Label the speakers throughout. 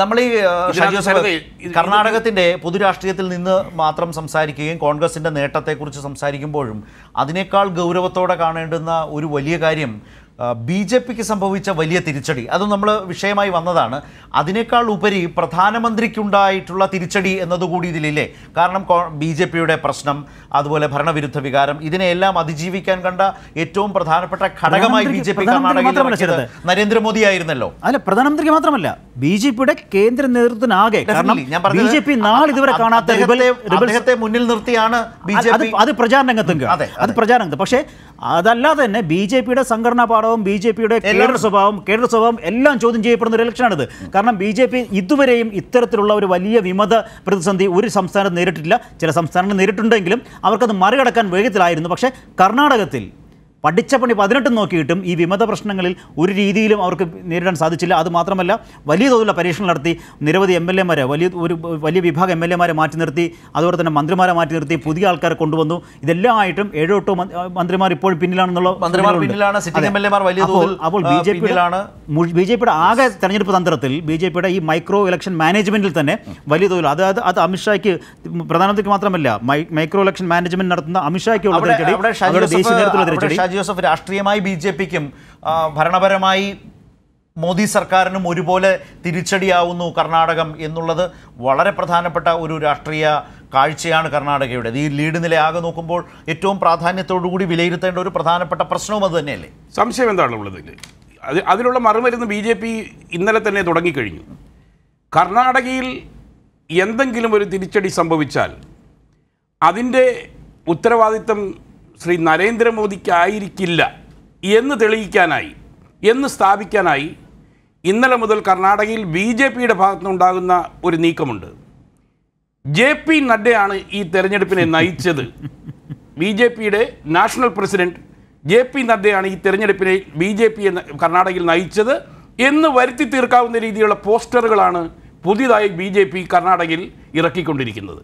Speaker 1: നമ്മൾ ഈ കർണാടകത്തിന്റെ പൊതുരാഷ്ട്രീയത്തിൽ നിന്ന് മാത്രം സംസാരിക്കുകയും കോൺഗ്രസിന്റെ നേട്ടത്തെക്കുറിച്ച് സംസാരിക്കുമ്പോഴും അതിനേക്കാൾ ഗൗരവത്തോടെ കാണേണ്ടുന്ന ഒരു വലിയ കാര്യം ബി ജെ പിക്ക് സംഭവിച്ച വലിയ തിരിച്ചടി അത് നമ്മൾ വിഷയമായി വന്നതാണ് അതിനേക്കാൾ ഉപരി പ്രധാനമന്ത്രിക്കുണ്ടായിട്ടുള്ള തിരിച്ചടി എന്നതുകൂടി ഇതിലില്ലേ കാരണം ബി ജെ പിയുടെ പ്രശ്നം അതുപോലെ ഭരണവിരുദ്ധ വികാരം ഇതിനെല്ലാം അതിജീവിക്കാൻ കണ്ട ഏറ്റവും പ്രധാനപ്പെട്ട ഘടകമായി ബി ജെ പി
Speaker 2: നരേന്ദ്രമോദി ആയിരുന്നല്ലോ അല്ല പ്രധാനമന്ത്രിക്ക് മാത്രമല്ല ബി ജെ പിയുടെ കേന്ദ്ര നേതൃത്വത്തിനാകെ ബി ജെ പി ഇതുവരെ കാണാത്ത മുന്നിൽ നിർത്തിയാണ് അത് പ്രചാരണരംഗത്തും അത് പ്രചാരണരംഗത്ത് പക്ഷേ അതല്ലാതെ തന്നെ ബി ജെ പിയുടെ സംഘടനാ പാഠവും ബി ജെ പിയുടെ കേഡർ സ്വഭാവം കേഡർ സ്വഭാവം എല്ലാം ചോദ്യം ചെയ്യപ്പെടുന്ന ഒരു ഇലക്ഷനാണിത് കാരണം ബി ജെ പി ഇതുവരെയും ഇത്തരത്തിലുള്ള ഒരു വലിയ വിമത പ്രതിസന്ധി ഒരു സംസ്ഥാനത്ത് നേരിട്ടിട്ടില്ല ചില സംസ്ഥാനങ്ങൾ നേരിട്ടുണ്ടെങ്കിലും അവർക്കത് മറികടക്കാൻ വേഗത്തിലായിരുന്നു പക്ഷേ കർണാടകത്തിൽ പഠിച്ച പണി പതിനെട്ടും നോക്കിയിട്ടും ഈ വിമത പ്രശ്നങ്ങളിൽ ഒരു രീതിയിലും അവർക്ക് നേരിടാൻ സാധിച്ചില്ല അത് മാത്രമല്ല വലിയ തോതിലുള്ള പരീക്ഷണം നടത്തി നിരവധി എം എൽ എമാരെ വലിയ ഒരു വലിയ വിഭാഗം എം എൽ എമാരെ മാറ്റി നിർത്തി അതുപോലെ തന്നെ മന്ത്രിമാരെ മാറ്റി നിർത്തി പുതിയ ആൾക്കാരെ കൊണ്ടുവന്നു ഇതെല്ലാം ആയിട്ടും ഏഴോ എട്ടോ മന്ത്രിമാർ ഇപ്പോൾ പിന്നിലാണെന്നുള്ള മന്ത്രിമാർ പിന്നിലാണ് വലിയ തോതിൽ അപ്പോൾ ബി ജെ പിയിലാണ് ബി ജെ പിയുടെ ആകെ തെരഞ്ഞെടുപ്പ് തന്ത്രത്തിൽ ബി ജെ പിയുടെ ഈ മൈക്രോ ഇലക്ഷൻ മാനേജ്മെന്റിൽ തന്നെ വലിയ തോതിൽ അതായത് അത് അമിത്ഷായ്ക്ക് പ്രധാനമന്ത്രിക്ക് മാത്രമല്ല മൈക്രോ ഇലക്ഷൻ മാനേജ്മെന്റ് നടത്തുന്ന അമിത്ഷായ്ക്കുള്ള തിരിച്ചടി ദേശീയ നേതൃത്വത്തിലുള്ള തിരിച്ചടി
Speaker 1: ഷാജി ജോസഫ് രാഷ്ട്രീയമായി ബി ജെ പിക്കും ഭരണപരമായി മോദി സർക്കാരിനും ഒരുപോലെ തിരിച്ചടിയാവുന്നു കർണാടകം എന്നുള്ളത് വളരെ പ്രധാനപ്പെട്ട ഒരു രാഷ്ട്രീയ കാഴ്ചയാണ് കർണാടകയുടെ ഈ ലീഡ് നില ആകെ നോക്കുമ്പോൾ ഏറ്റവും പ്രാധാന്യത്തോടുകൂടി വിലയിരുത്തേണ്ട ഒരു പ്രധാനപ്പെട്ട പ്രശ്നവും അത് തന്നെയല്ലേ
Speaker 3: സംശയം എന്താണ് ഉള്ളത് അത് അതിനുള്ള മറുമരുന്ന് ബി ജെ പി ഇന്നലെ തന്നെ തുടങ്ങിക്കഴിഞ്ഞു കർണാടകയിൽ എന്തെങ്കിലും ഒരു തിരിച്ചടി സംഭവിച്ചാൽ അതിൻ്റെ ഉത്തരവാദിത്തം ശ്രീ നരേന്ദ്രമോദിക്കായിരിക്കില്ല എന്ന് തെളിയിക്കാനായി എന്ന് സ്ഥാപിക്കാനായി ഇന്നലെ മുതൽ കർണാടകയിൽ ബി ജെ പിയുടെ ഭാഗത്തുനിന്നുണ്ടാകുന്ന ഒരു നീക്കമുണ്ട് ജെ പി നഡ്ഡയാണ് ഈ തെരഞ്ഞെടുപ്പിനെ നയിച്ചത് ബി ജെ പിയുടെ നാഷണൽ പ്രസിഡന്റ് ജെ പി നഡ്ഡയാണ് ഈ തെരഞ്ഞെടുപ്പിനെ ബി ജെ പി കർണാടകയിൽ നയിച്ചത് എന്ന് വരുത്തി തീർക്കാവുന്ന രീതിയിലുള്ള പോസ്റ്ററുകളാണ് പുതിയതായി ബി ജെ പി കർണാടകയിൽ ഇറക്കിക്കൊണ്ടിരിക്കുന്നത്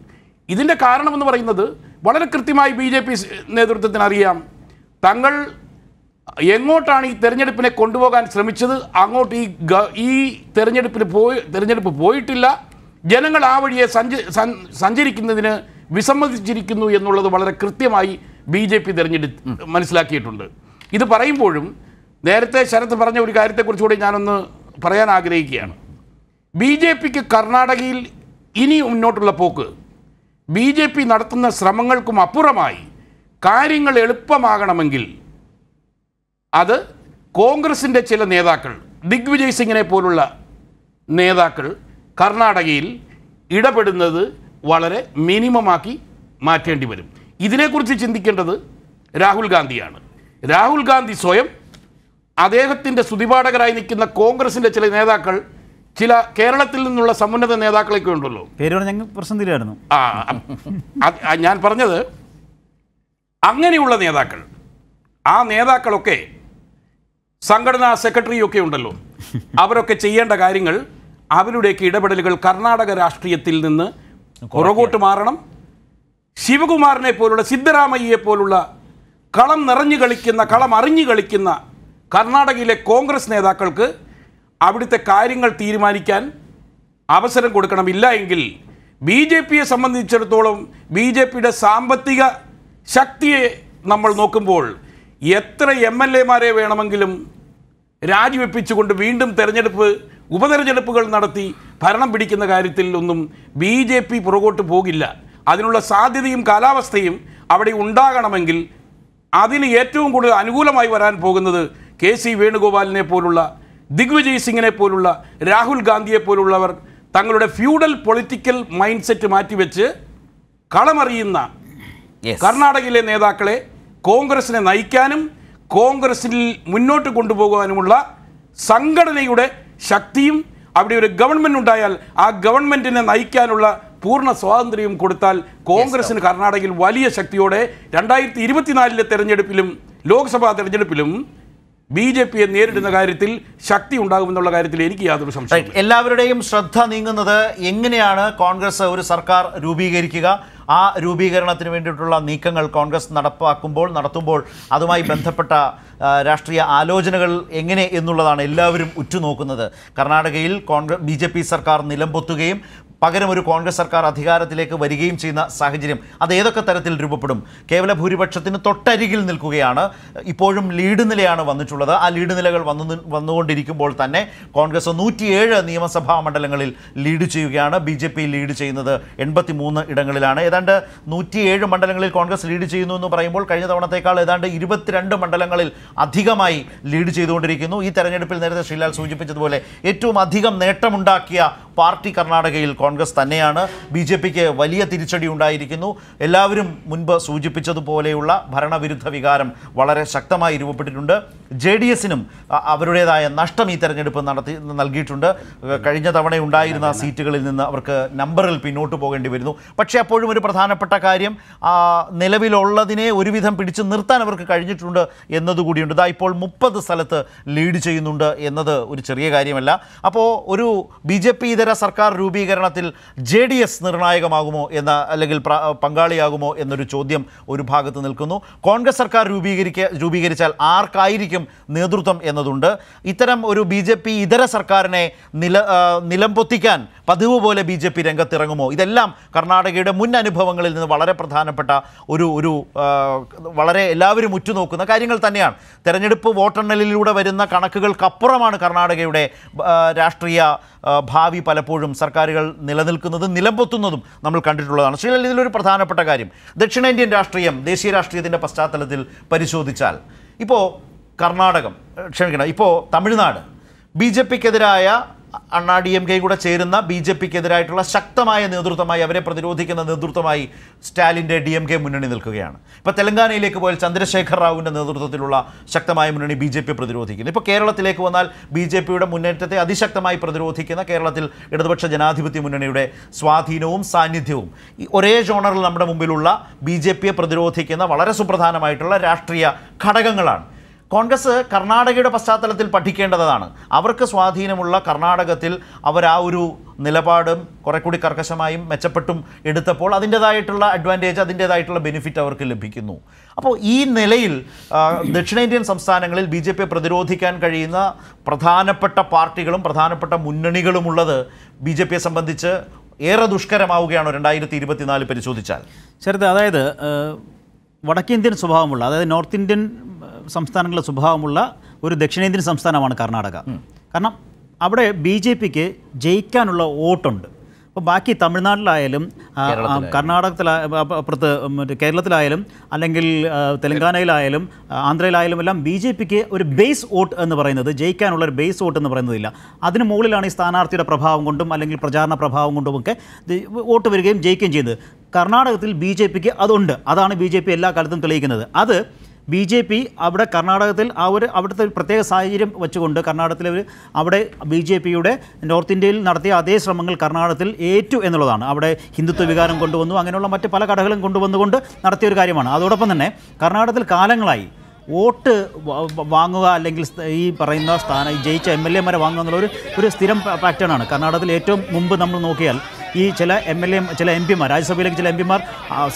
Speaker 3: ഇതിൻ്റെ കാരണമെന്ന് പറയുന്നത് വളരെ കൃത്യമായി ബി ജെ പി നേതൃത്വത്തിന് അറിയാം തങ്ങൾ എങ്ങോട്ടാണ് ഈ തെരഞ്ഞെടുപ്പിനെ കൊണ്ടുപോകാൻ ശ്രമിച്ചത് അങ്ങോട്ട് ഈ ഈ തെരഞ്ഞെടുപ്പിന് പോയി തെരഞ്ഞെടുപ്പ് പോയിട്ടില്ല ജനങ്ങൾ ആ വഴിയെ സഞ്ചരിക്കുന്നതിന് വിസമ്മതിച്ചിരിക്കുന്നു എന്നുള്ളത് വളരെ കൃത്യമായി ബി ജെ പി തിരഞ്ഞെടുത്ത് മനസ്സിലാക്കിയിട്ടുണ്ട് ഇത് പറയുമ്പോഴും നേരത്തെ ശരത് പറഞ്ഞ ഒരു കാര്യത്തെക്കുറിച്ചുകൂടി ഞാനൊന്ന് പറയാൻ ആഗ്രഹിക്കുകയാണ് ബി ജെ പിക്ക് കർണാടകയിൽ ഇനി മുന്നോട്ടുള്ള പോക്ക് ബി ജെ പി നടത്തുന്ന ശ്രമങ്ങൾക്കും അപ്പുറമായി കാര്യങ്ങൾ എളുപ്പമാകണമെങ്കിൽ അത് കോൺഗ്രസിൻ്റെ ചില നേതാക്കൾ ദിഗ്വിജയ് സിംഗിനെ പോലുള്ള നേതാക്കൾ കർണാടകയിൽ ഇടപെടുന്നത് വളരെ മിനിമമാക്കി മാറ്റേണ്ടി വരും ഇതിനെക്കുറിച്ച് ചിന്തിക്കേണ്ടത് രാഹുൽ ഗാന്ധിയാണ് രാഹുൽ ഗാന്ധി സ്വയം അദ്ദേഹത്തിൻ്റെ സ്തുതിപാഠകരായി നിൽക്കുന്ന കോൺഗ്രസിൻ്റെ ചില നേതാക്കൾ ചില കേരളത്തിൽ നിന്നുള്ള സമുന്നത നേതാക്കളൊക്കെ ഉണ്ടല്ലോ പേര് പ്രശ്നത്തിലായിരുന്നു ആ ഞാൻ പറഞ്ഞത് അങ്ങനെയുള്ള നേതാക്കൾ ആ നേതാക്കളൊക്കെ സംഘടനാ സെക്രട്ടറിയൊക്കെ ഉണ്ടല്ലോ അവരൊക്കെ ചെയ്യേണ്ട കാര്യങ്ങൾ അവരുടെയൊക്കെ ഇടപെടലുകൾ കർണാടക രാഷ്ട്രീയത്തിൽ നിന്ന് പുറകോട്ട് മാറണം ശിവകുമാറിനെ പോലുള്ള സിദ്ധരാമയ്യയെ പോലുള്ള കളം നിറഞ്ഞു കളിക്കുന്ന കളം അറിഞ്ഞു കളിക്കുന്ന കർണാടകയിലെ കോൺഗ്രസ് നേതാക്കൾക്ക് അവിടുത്തെ കാര്യങ്ങൾ തീരുമാനിക്കാൻ അവസരം കൊടുക്കണം ഇല്ല എങ്കിൽ ബി ജെ പിയെ സംബന്ധിച്ചിടത്തോളം ബി ജെ പിയുടെ സാമ്പത്തിക ശക്തിയെ നമ്മൾ നോക്കുമ്പോൾ എത്ര എം എൽ എമാരെ വേണമെങ്കിലും രാജിവെപ്പിച്ചുകൊണ്ട് വീണ്ടും തെരഞ്ഞെടുപ്പ് ഉപതെരഞ്ഞെടുപ്പുകൾ നടത്തി ഭരണം പിടിക്കുന്ന കാര്യത്തിൽ ഒന്നും ബി ജെ പി പുറകോട്ട് പോകില്ല അതിനുള്ള സാധ്യതയും കാലാവസ്ഥയും അവിടെ ഉണ്ടാകണമെങ്കിൽ അതിന് ഏറ്റവും കൂടുതൽ അനുകൂലമായി വരാൻ പോകുന്നത് കെ സി വേണുഗോപാലിനെ പോലുള്ള ദിഗ്വിജയ് സിംഗിനെ പോലുള്ള രാഹുൽ ഗാന്ധിയെ പോലുള്ളവർ തങ്ങളുടെ ഫ്യൂഡൽ പൊളിറ്റിക്കൽ മൈൻഡ് സെറ്റ് മാറ്റിവെച്ച് കളമറിയുന്ന കർണാടകയിലെ നേതാക്കളെ കോൺഗ്രസിനെ നയിക്കാനും കോൺഗ്രസിൽ മുന്നോട്ട് കൊണ്ടുപോകാനുമുള്ള സംഘടനയുടെ ശക്തിയും അവിടെ ഒരു ഗവൺമെൻറ് ഉണ്ടായാൽ ആ ഗവൺമെൻറ്റിനെ നയിക്കാനുള്ള പൂർണ്ണ സ്വാതന്ത്ര്യം കൊടുത്താൽ കോൺഗ്രസിന് കർണാടകയിൽ വലിയ ശക്തിയോടെ രണ്ടായിരത്തി ഇരുപത്തിനാലിലെ തെരഞ്ഞെടുപ്പിലും ലോക്സഭാ തെരഞ്ഞെടുപ്പിലും ബി ജെ പിയെ നേരിടുന്ന കാര്യത്തിൽ ശക്തി ഉണ്ടാകുമെന്നുള്ള കാര്യത്തിൽ എനിക്ക് യാതൊരു സംശയം എല്ലാവരുടെയും
Speaker 1: ശ്രദ്ധ നീങ്ങുന്നത് എങ്ങനെയാണ് കോൺഗ്രസ് ഒരു സർക്കാർ രൂപീകരിക്കുക ആ രൂപീകരണത്തിന് വേണ്ടിയിട്ടുള്ള നീക്കങ്ങൾ കോൺഗ്രസ് നടപ്പാക്കുമ്പോൾ നടത്തുമ്പോൾ അതുമായി ബന്ധപ്പെട്ട രാഷ്ട്രീയ ആലോചനകൾ എങ്ങനെ എന്നുള്ളതാണ് എല്ലാവരും ഉറ്റുനോക്കുന്നത് കർണാടകയിൽ കോൺഗ്രസ് ബി സർക്കാർ നിലംപൊത്തുകയും പകരം ഒരു കോൺഗ്രസ് സർക്കാർ അധികാരത്തിലേക്ക് വരികയും ചെയ്യുന്ന സാഹചര്യം അത് ഏതൊക്കെ തരത്തിൽ രൂപപ്പെടും കേവല ഭൂരിപക്ഷത്തിന് തൊട്ടരികിൽ നിൽക്കുകയാണ് ഇപ്പോഴും ലീഡ് നിലയാണ് വന്നിട്ടുള്ളത് ആ ലീഡ് നിലകൾ വന്നു വന്നുകൊണ്ടിരിക്കുമ്പോൾ തന്നെ കോൺഗ്രസ് നൂറ്റിയേഴ് നിയമസഭാ മണ്ഡലങ്ങളിൽ ലീഡ് ചെയ്യുകയാണ് ബി ജെ പി ലീഡ് ചെയ്യുന്നത് എൺപത്തി മൂന്ന് ഇടങ്ങളിലാണ് ഏതാണ്ട് നൂറ്റിയേഴ് മണ്ഡലങ്ങളിൽ കോൺഗ്രസ് ലീഡ് ചെയ്യുന്നു എന്ന് പറയുമ്പോൾ കഴിഞ്ഞ തവണത്തേക്കാൾ ഏതാണ്ട് ഇരുപത്തിരണ്ട് മണ്ഡലങ്ങളിൽ അധികമായി ലീഡ് ചെയ്തുകൊണ്ടിരിക്കുന്നു ഈ തെരഞ്ഞെടുപ്പിൽ നേരത്തെ ശ്രീലാൽ സൂചിപ്പിച്ചതുപോലെ ഏറ്റവും അധികം നേട്ടമുണ്ടാക്കിയ പാർട്ടി കർണാടകയിൽ കോൺഗ്രസ് തന്നെയാണ് ബി ജെ പിക്ക് വലിയ തിരിച്ചടി ഉണ്ടായിരിക്കുന്നു എല്ലാവരും മുൻപ് സൂചിപ്പിച്ചതുപോലെയുള്ള ഭരണവിരുദ്ധ വികാരം വളരെ ശക്തമായി രൂപപ്പെട്ടിട്ടുണ്ട് ജെ ഡി എസിനും അവരുടേതായ നഷ്ടം ഈ തെരഞ്ഞെടുപ്പ് നടത്തി നൽകിയിട്ടുണ്ട് കഴിഞ്ഞ തവണ ഉണ്ടായിരുന്ന സീറ്റുകളിൽ നിന്ന് അവർക്ക് നമ്പറിൽ പിന്നോട്ട് പോകേണ്ടി വരുന്നു പക്ഷേ അപ്പോഴും ഒരു പ്രധാനപ്പെട്ട കാര്യം നിലവിലുള്ളതിനെ ഒരുവിധം പിടിച്ചു നിർത്താൻ അവർക്ക് കഴിഞ്ഞിട്ടുണ്ട് എന്നതുകൂടിയുണ്ട് ഇതാ ഇപ്പോൾ മുപ്പത് സ്ഥലത്ത് ലീഡ് ചെയ്യുന്നുണ്ട് എന്നത് ഒരു ചെറിയ കാര്യമല്ല അപ്പോൾ ഒരു ബി ജെ പി ഇത് കേന്ദ്ര സർക്കാർ രൂപീകരണത്തിൽ ജെ ഡി എസ് നിർണായകമാകുമോ എന്ന അല്ലെങ്കിൽ പങ്കാളിയാകുമോ എന്നൊരു ചോദ്യം ഒരു ഭാഗത്ത് നിൽക്കുന്നു കോൺഗ്രസ് സർക്കാർ രൂപീകരിക്ക രൂപീകരിച്ചാൽ ആർക്കായിരിക്കും നേതൃത്വം എന്നതുണ്ട് ഇത്തരം ഒരു ബി ജെ പി ഇതര സർക്കാരിനെ നില നിലംപൊത്തിക്കാൻ പതിവ് പോലെ ബി ജെ പി രംഗത്തിറങ്ങുമോ ഇതെല്ലാം കർണാടകയുടെ മുൻ അനുഭവങ്ങളിൽ നിന്ന് വളരെ പ്രധാനപ്പെട്ട ഒരു ഒരു വളരെ എല്ലാവരും ഉറ്റുനോക്കുന്ന കാര്യങ്ങൾ തന്നെയാണ് തെരഞ്ഞെടുപ്പ് വോട്ടെണ്ണലിലൂടെ വരുന്ന കണക്കുകൾക്കപ്പുറമാണ് കർണാടകയുടെ രാഷ്ട്രീയ ഭാവി പലപ്പോഴും സർക്കാരുകൾ നിലനിൽക്കുന്നതും നിലംപൊത്തുന്നതും നമ്മൾ കണ്ടിട്ടുള്ളതാണ് ശ്രീലൽ ഇതിലൊരു പ്രധാനപ്പെട്ട കാര്യം ദക്ഷിണേന്ത്യൻ രാഷ്ട്രീയം ദേശീയ രാഷ്ട്രീയത്തിൻ്റെ പശ്ചാത്തലത്തിൽ പരിശോധിച്ചാൽ ഇപ്പോൾ കർണാടകം ക്ഷമിക്കണം ഇപ്പോൾ തമിഴ്നാട് ബി ജെ പിക്കെതിരായ അണ്ണാ ഡി എം കെ കൂടെ ചേരുന്ന ബി ജെ പിക്ക് എതിരായിട്ടുള്ള ശക്തമായ നേതൃത്വമായി അവരെ പ്രതിരോധിക്കുന്ന നേതൃത്വമായി സ്റ്റാലിൻ്റെ ഡി എം കെ മുന്നണി നിൽക്കുകയാണ് ഇപ്പോൾ തെലങ്കാനയിലേക്ക് പോയാൽ ചന്ദ്രശേഖർ റാവുവിൻ്റെ നേതൃത്വത്തിലുള്ള ശക്തമായ മുന്നണി ബി ജെ പി പ്രതിരോധിക്കുന്നു ഇപ്പോൾ കേരളത്തിലേക്ക് വന്നാൽ ബി ജെ പിയുടെ മുന്നേറ്റത്തെ അതിശക്തമായി പ്രതിരോധിക്കുന്ന കേരളത്തിൽ ഇടതുപക്ഷ ജനാധിപത്യ മുന്നണിയുടെ സ്വാധീനവും സാന്നിധ്യവും ഈ ഒരേ ജോണറിൽ നമ്മുടെ മുമ്പിലുള്ള ബി ജെ പിയെ പ്രതിരോധിക്കുന്ന വളരെ സുപ്രധാനമായിട്ടുള്ള രാഷ്ട്രീയ ഘടകങ്ങളാണ് കോൺഗ്രസ് കർണാടകയുടെ പശ്ചാത്തലത്തിൽ പഠിക്കേണ്ടതാണ് അവർക്ക് സ്വാധീനമുള്ള കർണാടകത്തിൽ അവർ ആ ഒരു നിലപാടും കുറെ കൂടി കർക്കശമായും മെച്ചപ്പെട്ടും എടുത്തപ്പോൾ അതിൻ്റേതായിട്ടുള്ള അഡ്വാൻറ്റേജ് അതിൻ്റേതായിട്ടുള്ള ബെനിഫിറ്റ് അവർക്ക് ലഭിക്കുന്നു അപ്പോൾ ഈ നിലയിൽ ദക്ഷിണേന്ത്യൻ സംസ്ഥാനങ്ങളിൽ ബി ജെ പിയെ പ്രതിരോധിക്കാൻ കഴിയുന്ന പ്രധാനപ്പെട്ട പാർട്ടികളും പ്രധാനപ്പെട്ട മുന്നണികളുമുള്ളത്
Speaker 2: ബി ജെ പിയെ സംബന്ധിച്ച് ഏറെ ദുഷ്കരമാവുകയാണ് രണ്ടായിരത്തി ഇരുപത്തിനാല് പരിശോധിച്ചാൽ ശരത് അതായത് വടക്കേന്ത്യൻ സ്വഭാവമുള്ള അതായത് നോർത്ത് ഇന്ത്യൻ സംസ്ഥാനങ്ങളുടെ സ്വഭാവമുള്ള ഒരു ദക്ഷിണേന്ത്യൻ സംസ്ഥാനമാണ് കർണാടക കാരണം അവിടെ ബി ജെ പിക്ക് ജയിക്കാനുള്ള വോട്ടുണ്ട് അപ്പോൾ ബാക്കി തമിഴ്നാട്ടിലായാലും കർണാടകത്തില അപ്പുറത്ത് മറ്റേ കേരളത്തിലായാലും അല്ലെങ്കിൽ തെലങ്കാനയിലായാലും ആന്ധ്രയിലായാലും എല്ലാം ബി ജെ പിക്ക് ഒരു ബേസ് വോട്ട് എന്ന് പറയുന്നത് ജയിക്കാനുള്ള ഒരു ബേസ് വോട്ട് എന്ന് പറയുന്നതില്ല അതിന് മുകളിലാണ് ഈ സ്ഥാനാർത്ഥിയുടെ പ്രഭാവം കൊണ്ടും അല്ലെങ്കിൽ പ്രചാരണ പ്രഭാവം കൊണ്ടും ഒക്കെ വോട്ട് വരികയും ജയിക്കുകയും ചെയ്യുന്നത് കർണാടകത്തിൽ ബി ജെ പിക്ക് അതുണ്ട് അതാണ് ബി ജെ പി എല്ലാ കാലത്തും തെളിയിക്കുന്നത് അത് ബി ജെ പി അവിടെ കർണാടകത്തിൽ ആ ഒരു അവിടുത്തെ ഒരു പ്രത്യേക സാഹചര്യം വെച്ചുകൊണ്ട് കർണാടകത്തിലെ ഒരു അവിടെ ബി ജെ പിയുടെ നോർത്ത് ഇന്ത്യയിൽ നടത്തിയ അതേ ശ്രമങ്ങൾ കർണാടകത്തിൽ ഏറ്റു എന്നുള്ളതാണ് അവിടെ ഹിന്ദുത്വ വികാരം കൊണ്ടുവന്നു അങ്ങനെയുള്ള മറ്റ് പല കടകളും കൊണ്ടുവന്നുകൊണ്ട് നടത്തിയ ഒരു കാര്യമാണ് അതോടൊപ്പം തന്നെ കർണാടകത്തിൽ കാലങ്ങളായി വോട്ട് വാങ്ങുക അല്ലെങ്കിൽ ഈ പറയുന്ന സ്ഥാനം ജയിച്ച എം എൽ എമാരെ വാങ്ങുക എന്നുള്ള ഒരു ഒരു സ്ഥിരം പാറ്റേണാണ് കർണാടകത്തിൽ ഏറ്റവും മുമ്പ് നമ്മൾ നോക്കിയാൽ ഈ ചില എം എൽ എ ചില എം പിമാർ രാജ്യസഭയിലേക്ക് ചില എം പിമാർ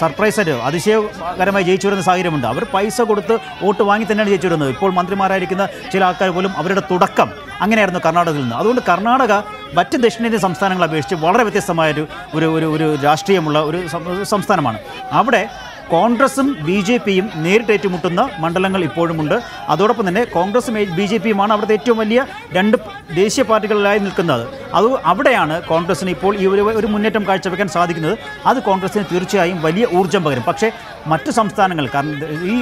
Speaker 2: സർപ്രൈസായിട്ട് അതിശയകരമായി ജയിച്ചു വരുന്ന സാഹചര്യമുണ്ട് അവർ പൈസ കൊടുത്ത് വോട്ട് വാങ്ങി തന്നെയാണ് ജയിച്ചു വരുന്നത് ഇപ്പോൾ മന്ത്രിമാരായിരിക്കുന്ന ചില ആൾക്കാർ പോലും അവരുടെ തുടക്കം അങ്ങനെയായിരുന്നു കർണാടകയിൽ നിന്ന് അതുകൊണ്ട് കർണാടക മറ്റ് ദക്ഷിണേന്ത്യൻ സംസ്ഥാനങ്ങളെ അപേക്ഷിച്ച് വളരെ വ്യത്യസ്തമായ ഒരു ഒരു ഒരു രാഷ്ട്രീയമുള്ള ഒരു സംസ്ഥാനമാണ് അവിടെ കോൺഗ്രസും ബി ജെ പിയും നേരിട്ടേറ്റുമുട്ടുന്ന മണ്ഡലങ്ങൾ ഇപ്പോഴുമുണ്ട് അതോടൊപ്പം തന്നെ കോൺഗ്രസും ബി ജെ പിയുമാണ് അവിടുത്തെ ഏറ്റവും വലിയ രണ്ട് ദേശീയ പാർട്ടികളിലായി നിൽക്കുന്നത് അത് അവിടെയാണ് കോൺഗ്രസിന് ഇപ്പോൾ ഈ ഒരു ഒരു മുന്നേറ്റം കാഴ്ചവെക്കാൻ സാധിക്കുന്നത് അത് കോൺഗ്രസിന് തീർച്ചയായും വലിയ ഊർജ്ജം പകരും പക്ഷേ മറ്റ് സംസ്ഥാനങ്ങൾ കാരണം ഈ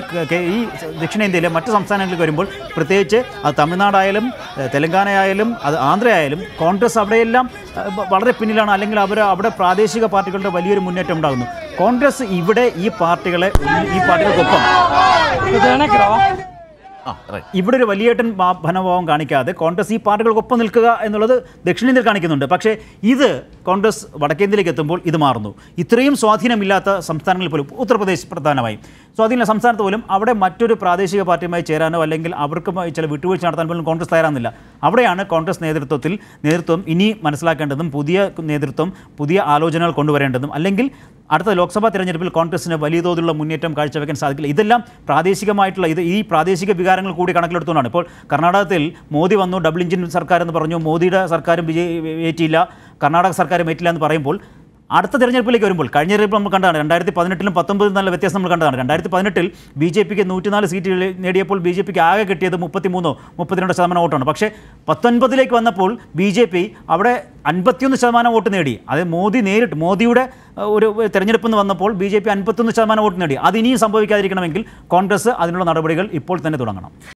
Speaker 2: ഈ ദക്ഷിണേന്ത്യയിലെ മറ്റ് സംസ്ഥാനങ്ങളിൽ വരുമ്പോൾ പ്രത്യേകിച്ച് അത് തമിഴ്നാടായാലും തെലങ്കാനയായാലും അത് ആന്ധ്രയായാലും കോൺഗ്രസ് അവിടെയെല്ലാം വളരെ പിന്നിലാണ് അല്ലെങ്കിൽ അവർ അവിടെ പ്രാദേശിക പാർട്ടികളുടെ വലിയൊരു മുന്നേറ്റം ഉണ്ടാകുന്നു കോൺഗ്രസ് ഇവിടെ ഈ പാർട്ടികളെ ഈ പാർട്ടികൾക്കൊപ്പം ഇവിടെ ഒരു വലിയേട്ടൻ ഭനഭാവം കാണിക്കാതെ കോൺഗ്രസ് ഈ പാർട്ടികൾക്കൊപ്പം നിൽക്കുക എന്നുള്ളത് ദക്ഷിണേന്ത്യയിൽ കാണിക്കുന്നുണ്ട് പക്ഷേ ഇത് കോൺഗ്രസ് വടക്കേന്ത്യയിലേക്ക് എത്തുമ്പോൾ ഇത് മാറുന്നു ഇത്രയും സ്വാധീനമില്ലാത്ത സംസ്ഥാനങ്ങളിൽ പോലും ഉത്തർപ്രദേശ് പ്രധാനമായും സ്വാധീനമില്ല സംസ്ഥാനത്ത് പോലും അവിടെ മറ്റൊരു പ്രാദേശിക പാർട്ടിയുമായി ചേരാനോ അല്ലെങ്കിൽ അവർക്കുമായി ചില വിട്ടുവീഴ്ച നടത്താൻ പോലും കോൺഗ്രസ് തയ്യാറാകുന്നില്ല അവിടെയാണ് കോൺഗ്രസ് നേതൃത്വത്തിൽ നേതൃത്വം ഇനി മനസ്സിലാക്കേണ്ടതും പുതിയ നേതൃത്വം പുതിയ ആലോചനകൾ കൊണ്ടുവരേണ്ടതും അല്ലെങ്കിൽ അടുത്ത ലോക്സഭാ തെരഞ്ഞെടുപ്പിൽ കോൺഗ്രസിന് വലിയ തോതിലുള്ള മുന്നേറ്റം കാഴ്ചവെക്കാൻ സാധിക്കില്ല ഇതെല്ലാം പ്രാദേശികമായിട്ടുള്ള ഇത് ഈ പ്രാദേശിക വികാരങ്ങൾ കൂടി കണക്കിലെടുത്തുകൊണ്ടാണ് ഇപ്പോൾ കർണാടകത്തിൽ മോദി വന്നു ഡബിൾ എഞ്ചിൻ സർക്കാർ എന്ന് പറഞ്ഞു മോദിയുടെ സർക്കാരും ഏറ്റിയില്ല കർണാടക സർക്കാർ മേറ്റില്ല എന്ന് പറയുമ്പോൾ അടുത്ത തെരഞ്ഞെടുപ്പിലേക്ക് വരുമ്പോൾ കഴിഞ്ഞ തെരഞ്ഞെടുപ്പ് നമ്മൾ കണ്ടതാണ് രണ്ടായിരത്തി പതിനെട്ടിലും പത്തൊമ്പതിലും നല്ല വ്യത്യാസം നമ്മൾ കണ്ടതാണ് രണ്ടായിരത്തി പതിനെട്ടിൽ ബി ജെ പിക്ക് നൂറ്റിനാല് സീറ്റ് നേടിയപ്പോൾ ബി ജെ പിക്ക് ആകെ കിട്ടിയത് മുപ്പത്തിമൂന്നോ മുപ്പത്തിരണ്ടോ ശതമാനം വോട്ടാണ് പക്ഷേ പത്തൊൻപതിലേക്ക് വന്നപ്പോൾ ബി ജെ പി അവിടെ അൻപത്തിയൊന്ന് ശതമാനം വോട്ട് നേടി അത് മോദി നേരിട്ട് മോദിയുടെ ഒരു തെരഞ്ഞെടുപ്പ് എന്ന് വന്നപ്പോൾ ബി ജെ പി അൻപത്തൊന്ന് ശതമാനം വോട്ട് നേടി അത് ഇനിയും സംഭവിക്കാതിരിക്കണമെങ്കിൽ കോൺഗ്രസ് അതിനുള്ള നടപടികൾ ഇപ്പോൾ തന്നെ തുടങ്ങണം